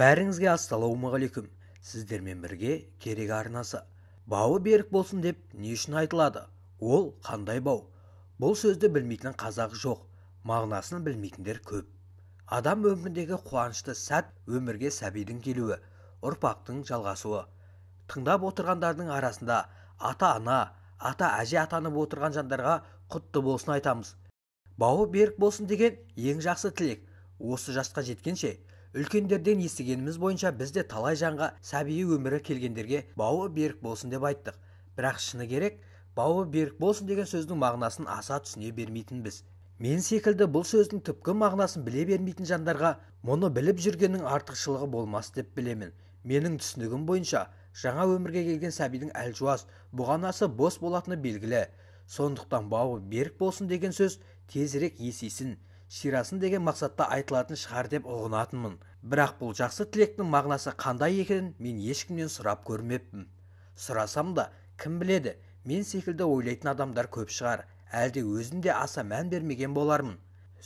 бәріңізге ассалаумағалейкум сіздермен бірге керек арнасы бауы берік болсын деп не үшін айтылады ол қандай бау бұл сөзді білмейтін қазақ жоқ мағынасын білмейтіндер көп адам өміріндегі қуанышты сәт өмірге сәбидің келуі ұрпақтың жалғасуы тыңдап отырғандардың арасында ата ана ата әже атанып отырған жандарға құтты болсын айтамыз бауы берік болсын деген ең жақсы тілек осы жасқа жеткенше үлкендерден естігеніміз бойынша бізде талай жанға сәбиі өмірі келгендерге бауы берік болсын деп айттық бірақ шыны керек бауы берік болсын деген сөздің мағынасын аса түсіне бермейтінбіз мен секілді бұл сөздің түпкі мағынасын біле бермейтін жандарға мұны біліп жүргеннің артықшылығы болмас деп білемін менің түсінігім бойынша жаңа өмірге келген сәбидің әлжуаз бұғанасы бос болатыны белгілі сондықтан бауы берік болсын деген сөз тезірек есейсін ширасын деген мақсатта айтылатын шығар деп ұғынатынмын бірақ бұл жақсы тілектің мағынасы қандай екенін мен ешкімнен сұрап көрмеппін сұрасам да кім біледі мен секілді ойлайтын адамдар көп шығар әлде өзім де аса мән бермеген болармын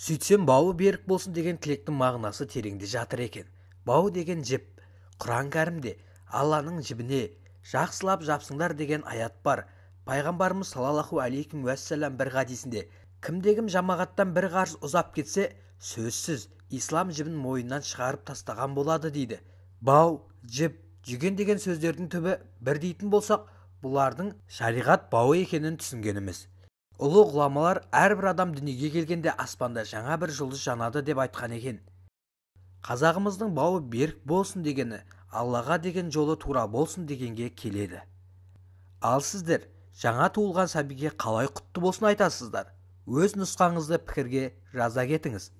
сөйтсем бауы берік болсын деген тілектің мағынасы тереңде жатыр екен бау деген жіп құран кәрімде алланың жібіне жақсылап жапсыңдар деген аят бар пайғамбарымыз саллаллаху алейкум уассалам бір хадисінде кімдегім жамағаттан бір қарыс ұзап кетсе сөзсіз ислам жібін мойнынан шығарып тастаған болады дейді бау жіп жүген деген сөздердің түбі бір дейтін болсақ бұлардың шариғат бауы екенін түсінгеніміз ұлы ғұламалар әрбір адам дүниеге келгенде аспанда жаңа бір жұлдыз жанады деп айтқан екен қазағымыздың бауы берік болсын дегені аллаға деген жолы тура болсын дегенге келеді ал сіздер жаңа туылған сәбиге қалай құтты болсын айтасыздар өз нұсқаңызды пікірге жаза кетіңіз